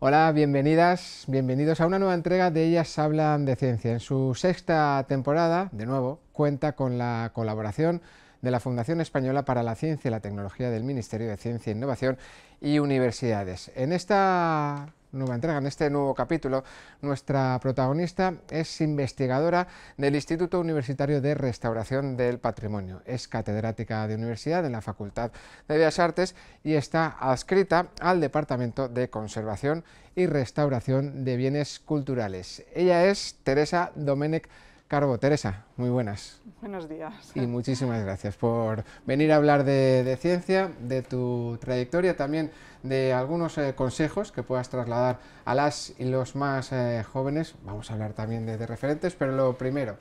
Hola, bienvenidas, bienvenidos a una nueva entrega de Ellas hablan de ciencia. En su sexta temporada, de nuevo, cuenta con la colaboración de la Fundación Española para la Ciencia y la Tecnología del Ministerio de Ciencia, e Innovación y Universidades. En esta nueva entrega, en este nuevo capítulo. Nuestra protagonista es investigadora del Instituto Universitario de Restauración del Patrimonio. Es catedrática de universidad en la Facultad de Bellas Artes y está adscrita al Departamento de Conservación y Restauración de Bienes Culturales. Ella es Teresa Domenech Carbo, Teresa, muy buenas. Buenos días. Y muchísimas gracias por venir a hablar de, ciencia, de tu trayectoria, también de algunos eh, consejos que puedas trasladar a las y los más eh, jóvenes. Vamos a hablar también de, referentes, pero lo primero,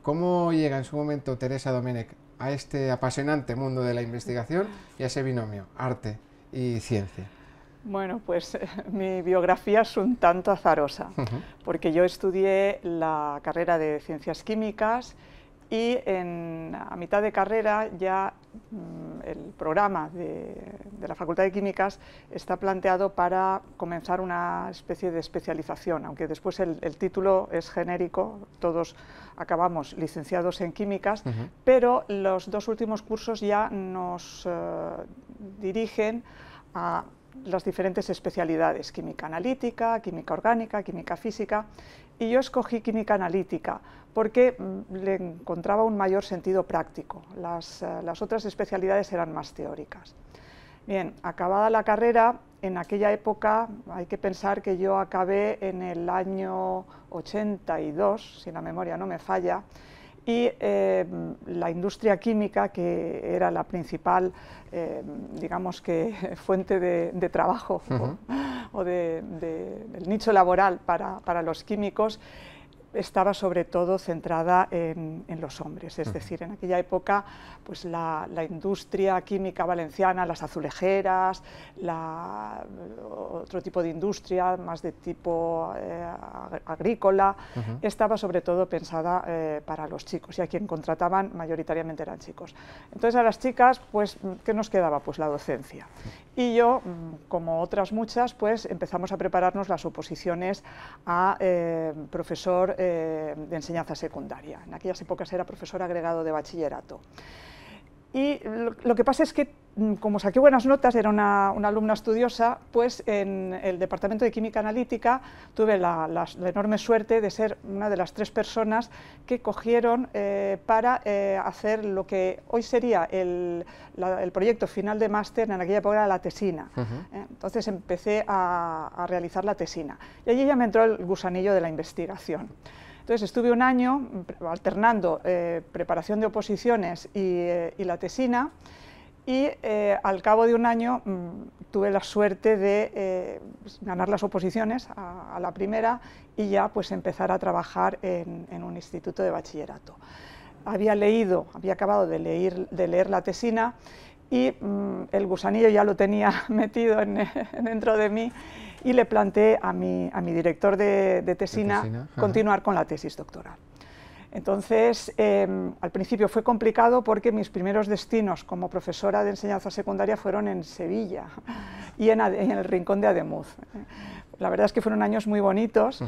¿cómo llega en su momento Teresa Domenech a este apasionante mundo de la investigación y a ese binomio, arte y ciencia? Bueno, pues mi biografía es un tanto azarosa, porque yo estudié la carrera de Ciencias Químicas y en, a mitad de carrera ya mm, el programa de, la Facultad de Químicas está planteado para comenzar una especie de especialización, aunque después el, título es genérico, todos acabamos licenciados en Químicas, pero los dos últimos cursos ya nos eh, dirigen a las diferentes especialidades, química analítica, química orgánica, química física, y yo escogí química analítica porque mm, le encontraba un mayor sentido práctico, las, eh, las otras especialidades eran más teóricas. Bien, acabada la carrera, en aquella época hay que pensar que yo acabé en el año 82, si la memoria no me falla, y em, la industria química, que era la principal, em, digamos que, fuente de, trabajo o, de, del nicho laboral para, para los químicos, estaba sobre todo centrada en, los hombres, es decir, en aquella época pues la, industria química valenciana, las azulejeras, otro tipo de industria más de tipo eh, agrícola, estaba sobre todo pensada eh, para los chicos y a quien contrataban mayoritariamente eran chicos. Entonces a las chicas, pues, ¿qué nos quedaba? Pues la docencia. Y yo, mm, como otras muchas, pues empezamos a prepararnos las oposiciones a eh, profesor eh, de enseñanza secundaria. En aquellas épocas era profesor agregado de bachillerato. Y lo, que pasa es que, mm, como saqué buenas notas, era una, alumna estudiosa, pues en el Departamento de Química Analítica tuve la, enorme suerte de ser una de las tres personas que cogieron eh, para eh, hacer lo que hoy sería el, proyecto final de máster, en aquella época la tesina. Eh, entonces empecé a, a realizar la tesina y allí ya me entró el gusanillo de la investigación. Entonces estuve un año mm, alternando eh, preparación de oposiciones y, eh, la tesina y eh, al cabo de un año mm, tuve la suerte de ganar las oposiciones a, la primera y ya pues empezar a trabajar en, un instituto de bachillerato. Había leído, había acabado de leer, la tesina y mm, el gusanillo ya lo tenía metido dentro de mí y le planteé a mi, a mi director de, de tesina, continuar con la tesis doctoral. Entonces, em, al principio fue complicado porque mis primeros destinos como profesora de enseñanza secundaria fueron en Sevilla y en, el Rincón de Ademuz. La verdad es que fueron años muy bonitos.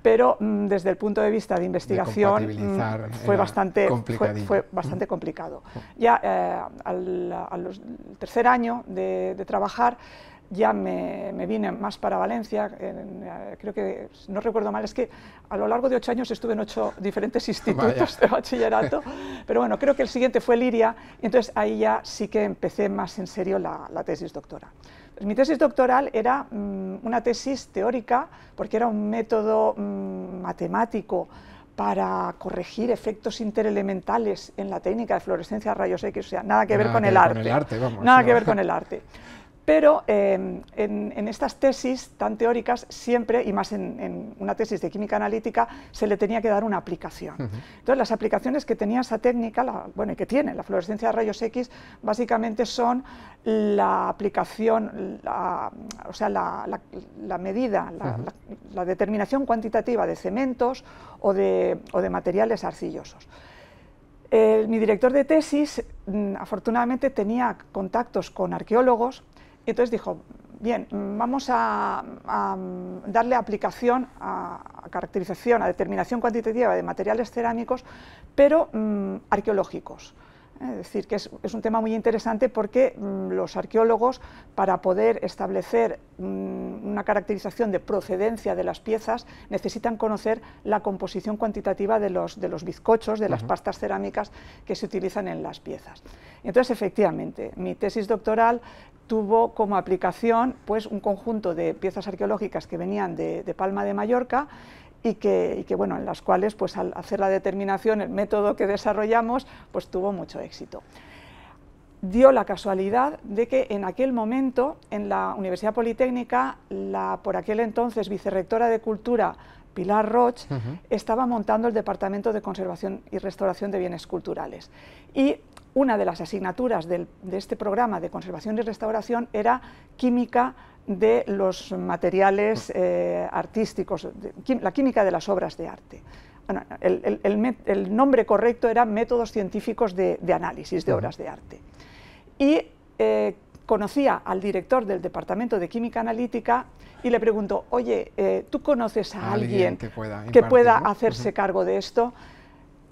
pero mm, desde el punto de vista de investigación mm, fue, bastante, fue, bastante complicado. Ya eh, al, tercer año de, de trabajar ya me, me, vine más para Valencia, eh, creo que, no recuerdo mal, es que a lo largo de ocho años estuve en ocho diferentes institutos de bachillerato, pero bueno, creo que el siguiente fue Liria, entonces ahí ya sí que empecé más en serio la, la tesis doctoral. Pues mi tesis doctoral era mm, una tesis teórica, porque era un método mm, matemático para corregir efectos interelementales en la técnica de fluorescencia a rayos X, o sea, nada que ver con, el, arte, arte. Vamos, nada que ver con el arte. Pero em, en, estas tesis tan teóricas siempre, y más en, una tesis de química analítica, se le tenía que dar una aplicación. Entonces, las aplicaciones que tenía esa técnica, bueno, y que tiene la fluorescencia de rayos X, básicamente son la aplicación, o sea, la, medida, la, determinación cuantitativa de cementos o de, materiales arcillosos. mi director de tesis, mm, afortunadamente, tenía contactos con arqueólogos entonces dijo, bien, vamos a, darle aplicación a, caracterización, a determinación cuantitativa de materiales cerámicos, pero mm, arqueológicos. Es decir, que es, un tema muy interesante porque mm, los arqueólogos, para poder establecer mm, una caracterización de procedencia de las piezas, necesitan conocer la composición cuantitativa de los, bizcochos, de las pastas cerámicas que se utilizan en las piezas. Entonces, efectivamente, mi tesis doctoral tuvo como aplicación pues, un conjunto de piezas arqueológicas que venían de, Palma de Mallorca y que, bueno, en las cuales pues, al hacer la determinación, el método que desarrollamos, pues tuvo mucho éxito. Dio la casualidad de que en aquel momento, en la Universidad Politécnica, la por aquel entonces vicerrectora de Cultura, Pilar Roch, estaba montando el Departamento de Conservación y Restauración de Bienes Culturales. Y una de las asignaturas de este programa de conservación y restauración era química de los materiales eh, artísticos, la química de las obras de arte. el, nombre correcto era métodos científicos de, análisis de obras de arte. Y eh, conocía al director del Departamento de Química Analítica y le preguntó, oye, eh, ¿tú conoces a alguien, que pueda, hacerse cargo de esto?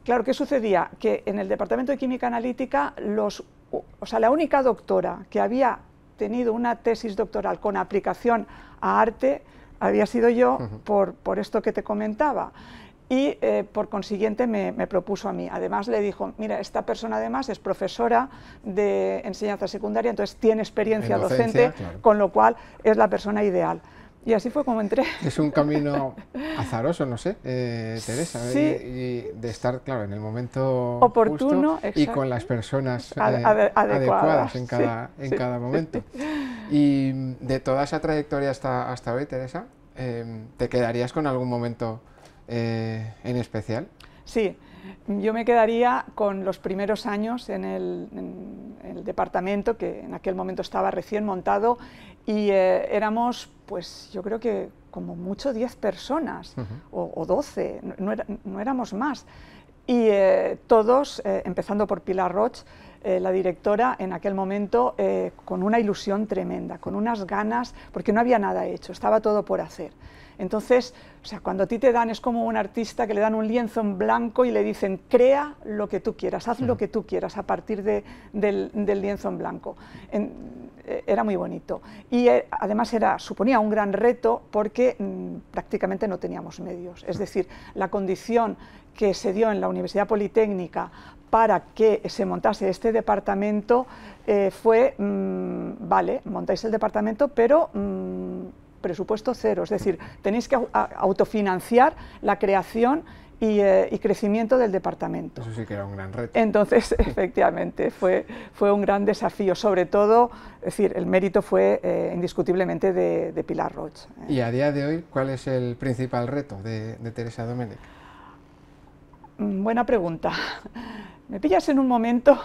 Claro, ¿qué sucedía? Que en el departamento de química analítica, o la única doctora que había tenido una tesis doctoral con aplicación a arte había sido yo por, esto que te comentaba y eh, por consiguiente me, propuso a mí. Además le dijo, mira, esta persona además es profesora de enseñanza secundaria, entonces tiene experiencia docente, con lo cual es la persona ideal. Y así fue como entré. Es un camino azaroso, no sé, eh, Teresa, sí. y, de estar, claro, en el momento oportuno justo y con las personas eh, adecuadas, en cada, en cada momento. Y de toda esa trayectoria hasta, hasta hoy, Teresa, em, ¿te quedarías con algún momento eh, en especial? Sí, yo me quedaría con los primeros años en el, en el departamento que en aquel momento estaba recién montado y eh, éramos, pues yo creo que como mucho 10 personas o, 12, no, no, éramos más. Y eh, todos, eh, empezando por Pilar Roch, la directora en aquel momento, con una ilusión tremenda, con unas ganas, porque no había nada hecho, estaba todo por hacer. Entonces, o sea, cuando a ti te dan, es como un artista que le dan un lienzo en blanco y le dicen, crea lo que tú quieras, haz lo mm. que tú quieras a partir del, lienzo en blanco. Eh, era muy bonito. Y eh, además era, suponía un gran reto porque mm, prácticamente no teníamos medios. Es decir, la condición que se dio en la Universidad Politécnica para que se montase este departamento eh, fue, mm, vale, montáis el departamento, pero presupuesto cero, es decir, tenéis que autofinanciar la creación eh, y, crecimiento del departamento. Eso sí que era un gran reto. Entonces, efectivamente, fue, fue un gran desafío. Sobre todo, es decir, el mérito fue eh, indiscutiblemente de, Pilar Roche. Eh. ¿Y a día de hoy cuál es el principal reto de, Teresa Domenech? Mm, buena pregunta. Me pillas en un momento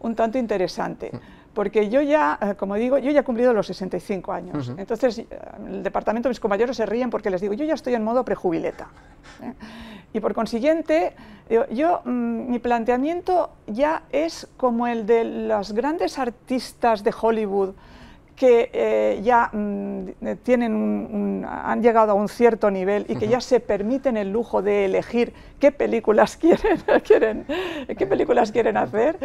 un tanto interesante porque yo ya, eh, como digo, yo ya he cumplido los 65 años. Entonces, eh, el departamento de mis compañeros se ríen porque les digo, yo ya estoy en modo prejubileta. ¿eh? Y por consiguiente, yo, mm, mi planteamiento ya es como el de los grandes artistas de Hollywood, que eh, ya mm, eh, tienen han llegado a un cierto nivel y que ya se permiten el lujo de elegir qué películas quieren, quieren, qué películas quieren hacer,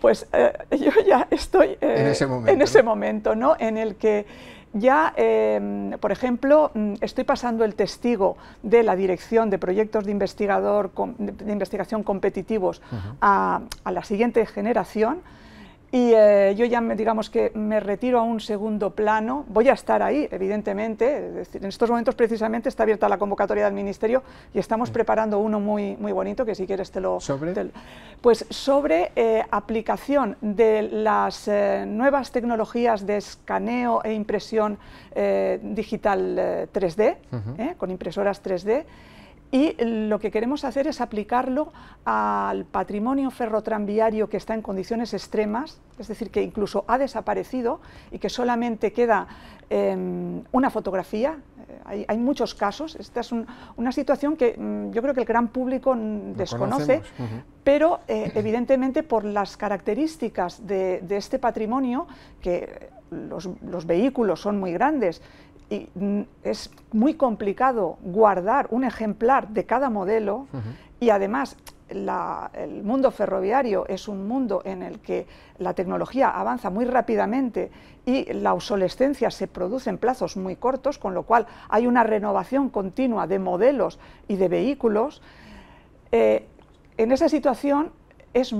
pues eh, yo ya estoy en, ese momento, en el que ya, em, por ejemplo, mm, estoy pasando el testigo de la dirección de proyectos de, investigador, de investigación competitivos a, la siguiente generación y eh, yo ya, me, digamos que me retiro a un segundo plano, voy a estar ahí, evidentemente, es decir, en estos momentos precisamente está abierta la convocatoria del Ministerio y estamos mm. preparando uno muy, muy bonito, que si quieres te lo... ¿Sobre? pues sobre eh, aplicación de las eh, nuevas tecnologías de escaneo e impresión digital 3D, con impresoras 3D, y lo que queremos hacer es aplicarlo al patrimonio ferrotranviario que está en condiciones extremas, es decir, que incluso ha desaparecido y que solamente queda em, una fotografía. Eh, hay, muchos casos. Esta es una situación que mm, yo creo que el gran público desconoce, pero eh, evidentemente por las características de, este patrimonio, que los, vehículos son muy grandes y es muy complicado guardar un ejemplar de cada modelo y además el mundo ferroviario es un mundo en el que la tecnología avanza muy rápidamente y la obsolescencia se produce en plazos muy cortos, con lo cual hay una renovación continua de modelos y de vehículos. Eh, en esa situación es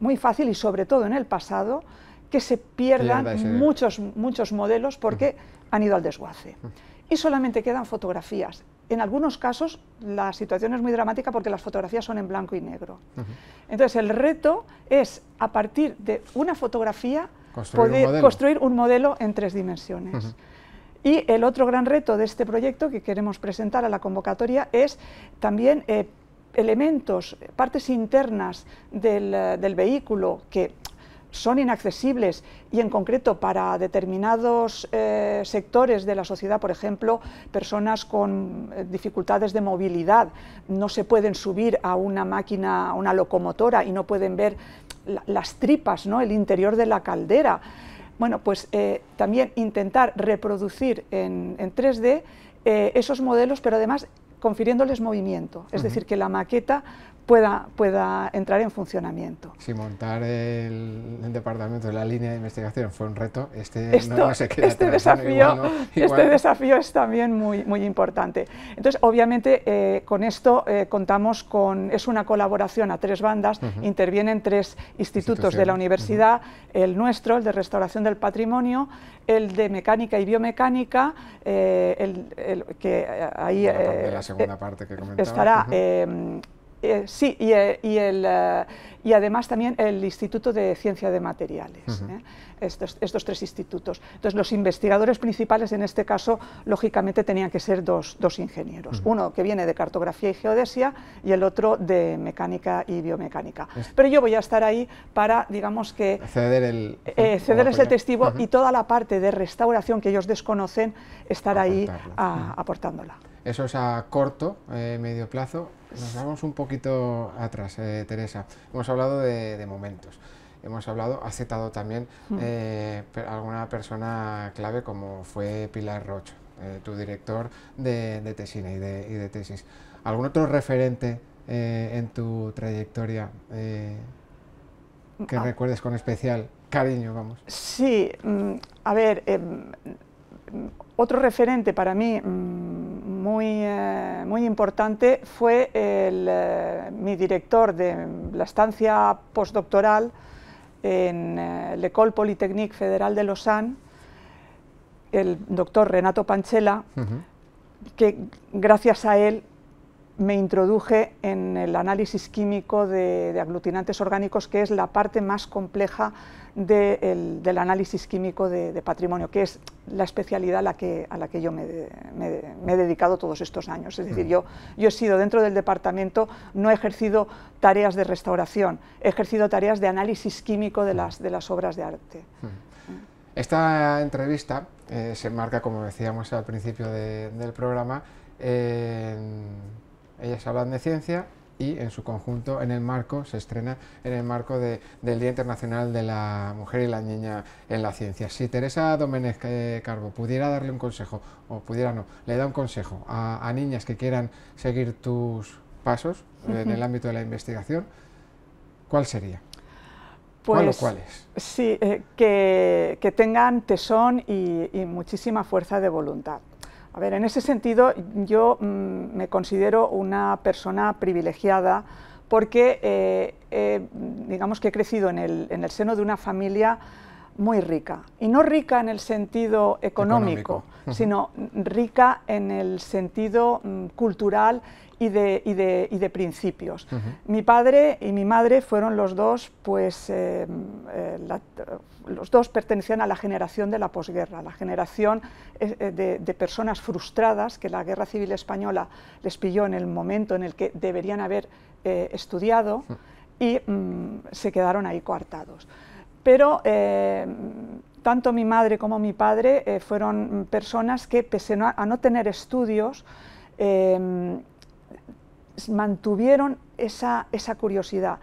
muy fácil y sobre todo en el pasado que se pierdan muchos, muchos modelos porque han ido al desguace. Y solamente quedan fotografías. En algunos casos la situación es muy dramática porque las fotografías son en blanco y negro. Entonces el reto es, a partir de una fotografía, construir, poder un, construir un modelo en tres dimensiones. Y el otro gran reto de este proyecto que queremos presentar a la convocatoria es también eh, elementos, partes internas del, eh, del, vehículo que son inaccesibles y en concreto para determinados eh, sectores de la sociedad, por ejemplo, personas con eh, dificultades de movilidad, no se pueden subir a una máquina, a una locomotora y no pueden ver las tripas, ¿no? el interior de la caldera. Bueno, pues eh, también intentar reproducir en, 3D esos modelos, pero además confiriéndoles movimiento, es decir, que la maqueta pueda, pueda entrar en funcionamiento. Si montar el, departamento de la línea de investigación fue un reto, este, no, este desafío, Este desafío es también muy, muy importante. Entonces, obviamente, eh, con esto eh, contamos con, es una colaboración a tres bandas, intervienen tres institutos de la universidad, el nuestro, el de restauración del patrimonio, el de mecánica y biomecánica, eh, el, que ahí... la segunda parte que comentaba. Estará... Eh, sí, y, eh, el, eh, y, además también el Instituto de Ciencia de Materiales, estos, tres institutos. Entonces, los investigadores principales en este caso, lógicamente, tenían que ser dos, ingenieros, uno que viene de cartografía y geodesia y el otro de mecánica y biomecánica. Pero yo voy a estar ahí para, digamos que... Ceder el... ceder ese testigo y toda la parte de restauración que ellos desconocen, estar ahí aportándola. Eso es a corto, medio plazo nos vamos un poquito atrás, eh, Teresa. Hemos hablado de, momentos. Hemos hablado, ha citado también mm. eh, alguna persona clave como fue Pilar Rocho, eh, tu director de, de tesina y de, tesis. ¿Algún otro referente en tu trayectoria que ah. recuerdes con especial cariño, vamos? Sí, mm, a ver, em, otro referente para mí mm, muy, eh, muy importante fue eh, mi director de la estancia postdoctoral en eh, l'École Polytechnique Federal de Lausanne, el doctor Renato Panchela, que gracias a él me introduje en el análisis químico de, aglutinantes orgánicos, que es la parte más compleja del análisis químico de, patrimonio, que es la especialidad a la que, a la que yo me, he dedicado todos estos años. Es decir, mm. yo, yo he sido dentro del departamento, no he ejercido tareas de restauración, he ejercido tareas de análisis químico de mm. las, de las obras de arte. Mm. Esta entrevista eh, se marca, como decíamos al principio del programa, ellas hablan de ciencia y en su conjunto en el marco, se estrena en el marco del Día Internacional de la Mujer y la Niña en la Ciencia. Si Teresa Doménez eh, Carbo pudiera darle un consejo, o pudiera no, le da un consejo a, niñas que quieran seguir tus pasos en el ámbito de la investigación, ¿cuál sería? Pues, cuáles? Sí, eh, que, tengan tesón y muchísima fuerza de voluntad. A ver, en ese sentido yo mm, me considero una persona privilegiada porque eh, eh, digamos que he crecido en el, seno de una familia muy rica, y no rica en el sentido económico, sino rica en el sentido mm, cultural y de, y de, principios. Mi padre y mi madre fueron los dos, pues, eh, eh, los dos pertenecían a la generación de la posguerra, la generación eh, de, personas frustradas que la guerra civil española les pilló en el momento en el que deberían haber estudiado y mm, se quedaron ahí coartados. Pero tanto mi madre como mi padre fueron personas que, pese a no tener estudios, mantuvieron esa, curiosidad.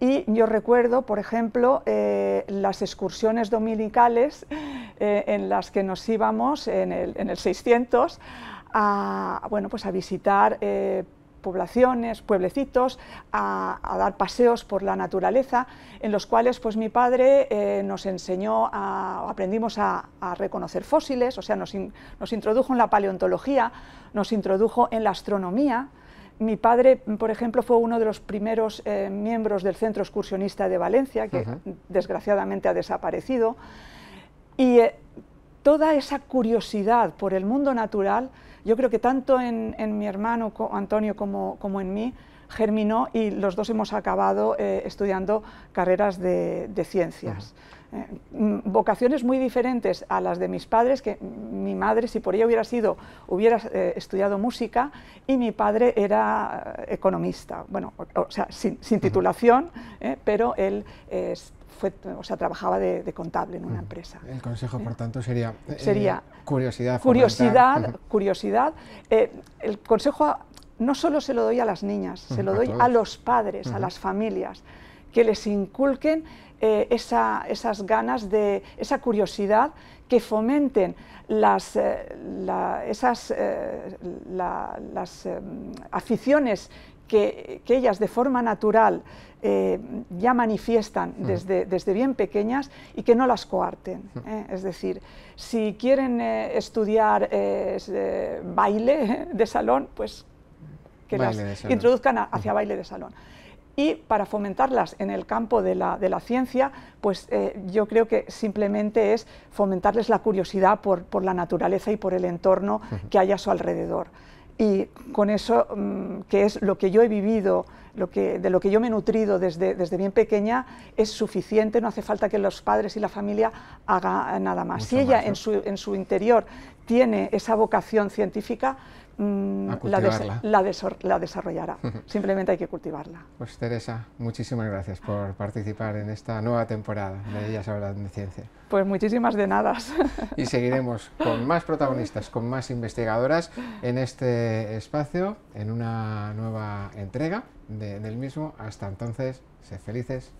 Y yo recuerdo, por ejemplo, eh, las excursiones dominicales eh, en las que nos íbamos en el, 600 a, bueno, pues a visitar eh, poblaciones, pueblecitos, a, dar paseos por la naturaleza, en los cuales pues mi padre nos enseñó, a, aprendimos a, reconocer fósiles, o sea, nos, nos, introdujo en la paleontología, nos introdujo en la astronomía, mi padre, por ejemplo, fue uno de los primeros eh, miembros del Centro Excursionista de Valencia, que desgraciadamente ha desaparecido, y eh, toda esa curiosidad por el mundo natural, yo creo que tanto en, mi hermano Antonio como, como, en mí, germinó y los dos hemos acabado eh, estudiando carreras de, ciencias. Mm, vocaciones muy diferentes a las de mis padres, que mi madre, si por ella hubiera sido, hubiera eh, estudiado música y mi padre era eh, economista, bueno, o, sea, sin, titulación, eh, pero él o sea, trabajaba de, contable en una empresa. El consejo, por tanto, sería, sería curiosidad. Curiosidad, curiosidad. el consejo no solo se lo doy a las niñas, se lo doy a los padres, a las familias que les inculquen eh, esas ganas de, esa curiosidad, que fomenten las, eh, esas, eh, las em, aficiones que, ellas de forma natural ya manifiestan mm. desde, desde, bien pequeñas y que no las coarten. Mm. Es decir, si quieren estudiar baile de salón, pues que las introduzcan mm. hacia baile de salón y para fomentarlas en el campo de la, ciencia, pues eh, yo creo que simplemente es fomentarles la curiosidad por, por la naturaleza y por el entorno que hay a su alrededor y con eso, mm, que es lo que yo he vivido, lo que, de lo que yo me he nutrido desde, desde bien pequeña, es suficiente, no hace falta que los padres y la familia hagan nada más. si ella en, su, en su interior tiene esa vocación científica, Mm, la, desarrollará. Simplemente hay que cultivarla. Pues Teresa, muchísimas gracias por participar en esta nueva temporada de Ellas Hablan de Ciencia. Pues muchísimas de nada. y seguiremos con más protagonistas, con más investigadoras en este espacio, en una nueva entrega del mismo. Hasta entonces, sed felices,